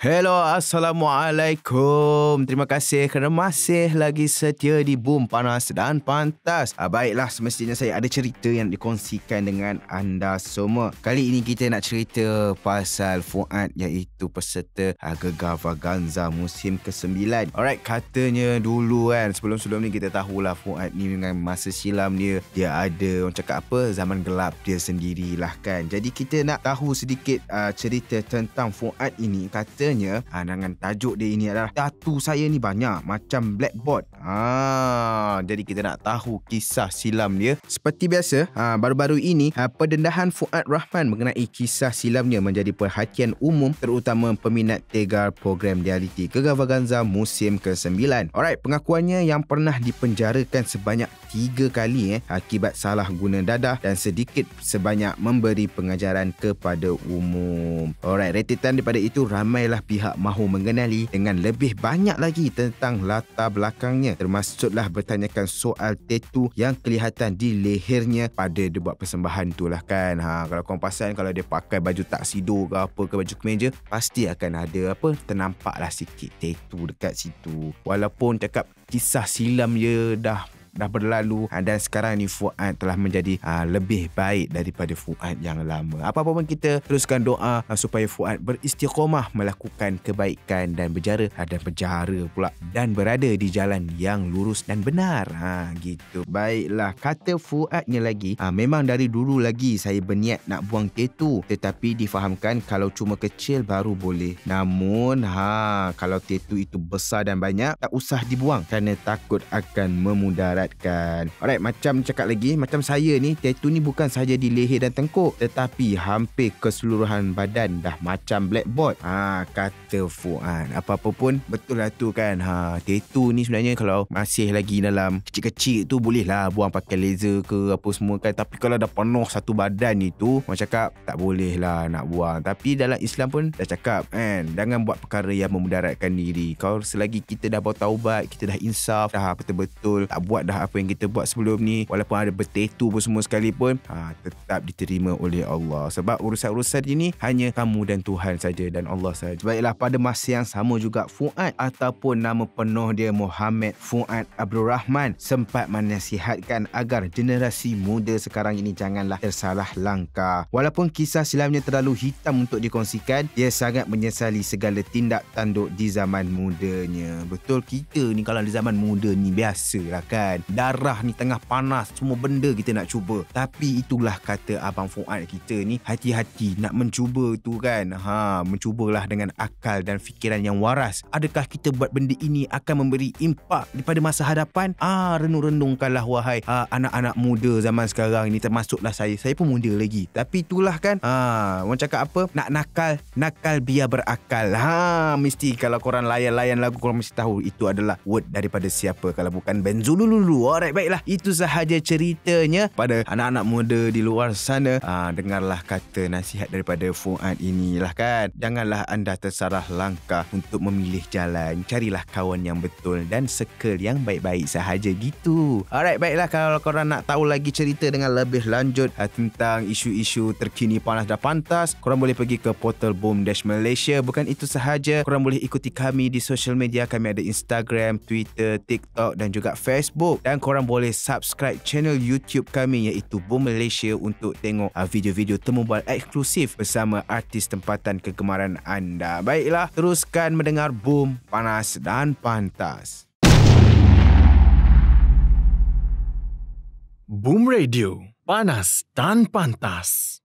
Hello, Assalamualaikum. Terima kasih kerana masih lagi setia di Boom Panas dan Pantas. Ah, baiklah, semestinya saya ada cerita yang dikongsikan dengan anda semua. Kali ini kita nak cerita pasal Fuad iaitu peserta ah, Gegar Vaganza musim ke-9. Alright, katanya dulu kan, sebelum-sebelum ni kita tahulah Fuad ni dengan masa silam dia, dia ada orang cakap apa, zaman gelap dia sendirilah kan. Jadi kita nak tahu sedikit uh, cerita tentang Fuad ini. Kata biasanya ha, dengan tajuk dia ini adalah tatu saya ni banyak macam blackboard. Ha, jadi kita nak tahu kisah silam dia. Seperti biasa, ha, baru-baru ini ha, pendendahan Fuad Rahman mengenai kisah silamnya menjadi perhatian umum terutama peminat tegar program realiti Kegavaganza musim ke-9. Alright, pengakuannya yang pernah dipenjarakan sebanyak tiga kali eh, akibat salah guna dadah dan sedikit sebanyak memberi pengajaran kepada umum. Alright, retitan daripada itu ramailah barulah pihak mahu mengenali dengan lebih banyak lagi tentang latar belakangnya termasuklah bertanyakan soal tatu yang kelihatan di lehernya pada dia buat persembahan tu lah kan ha, kalau korang pasan kalau dia pakai baju taksido ke apa ke baju kemeja pasti akan ada apa ternampak lah sikit tatu dekat situ walaupun cakap kisah silam dia dah dah berlalu ah, dan sekarang ni Fuad telah menjadi ah, lebih baik daripada Fuad yang lama. Apa-apa pun kita teruskan doa ah, supaya Fuad beristiqomah melakukan kebaikan dan berjara dan berjara pula dan berada di jalan yang lurus dan benar. Ha gitu. Baiklah kata Fuadnya lagi, ha, memang dari dulu lagi saya berniat nak buang ketu tetapi difahamkan kalau cuma kecil baru boleh. Namun ha kalau ketu itu besar dan banyak tak usah dibuang kerana takut akan memudar diibaratkan. Alright, macam cakap lagi, macam saya ni, tattoo ni bukan sahaja di leher dan tengkuk. Tetapi hampir keseluruhan badan dah macam blackboard. Ha, kata Fuan. Apa-apa pun, betul lah tu kan. Ha, tattoo ni sebenarnya kalau masih lagi dalam kecil-kecil tu, boleh lah buang pakai laser ke apa semua kan. Tapi kalau dah penuh satu badan ni tu, orang cakap, tak boleh lah nak buang. Tapi dalam Islam pun dah cakap, kan, jangan buat perkara yang memudaratkan diri. Kalau selagi kita dah bawa taubat, kita dah insaf, dah betul-betul tak buat dah apa yang kita buat sebelum ni walaupun ada bertetu pun semua sekalipun ha, tetap diterima oleh Allah sebab urusan-urusan ini hanya kamu dan Tuhan saja dan Allah saja. baiklah pada masa yang sama juga Fuad ataupun nama penuh dia Muhammad Fuad Abdul Rahman sempat menasihatkan agar generasi muda sekarang ini janganlah tersalah langkah walaupun kisah silamnya terlalu hitam untuk dikongsikan dia sangat menyesali segala tindak tanduk di zaman mudanya betul kita ni kalau di zaman muda ni biasa lah kan kan darah ni tengah panas semua benda kita nak cuba tapi itulah kata abang Fuad kita ni hati-hati nak mencuba tu kan ha mencubalah dengan akal dan fikiran yang waras adakah kita buat benda ini akan memberi impak daripada masa hadapan ah ha, renung-renungkanlah wahai ha, anak-anak muda zaman sekarang ini termasuklah saya saya pun muda lagi tapi itulah kan ha orang cakap apa nak nakal nakal biar berakal ha mesti kalau korang layan-layan lagu korang mesti tahu itu adalah word daripada siapa kalau bukan Benzululul dulu Alright baiklah Itu sahaja ceritanya Pada anak-anak muda di luar sana ha, Dengarlah kata nasihat daripada Fuad inilah kan Janganlah anda tersarah langkah Untuk memilih jalan Carilah kawan yang betul Dan circle yang baik-baik sahaja gitu Alright baiklah Kalau korang nak tahu lagi cerita Dengan lebih lanjut ha, Tentang isu-isu terkini panas dan pantas Korang boleh pergi ke portal Boom Dash Malaysia Bukan itu sahaja Korang boleh ikuti kami di social media Kami ada Instagram, Twitter, TikTok dan juga Facebook dan korang boleh subscribe channel YouTube kami iaitu Boom Malaysia untuk tengok ah, video-video temubual eksklusif bersama artis tempatan kegemaran anda. Baiklah, teruskan mendengar Boom Panas dan Pantas. Boom Radio, Panas dan Pantas.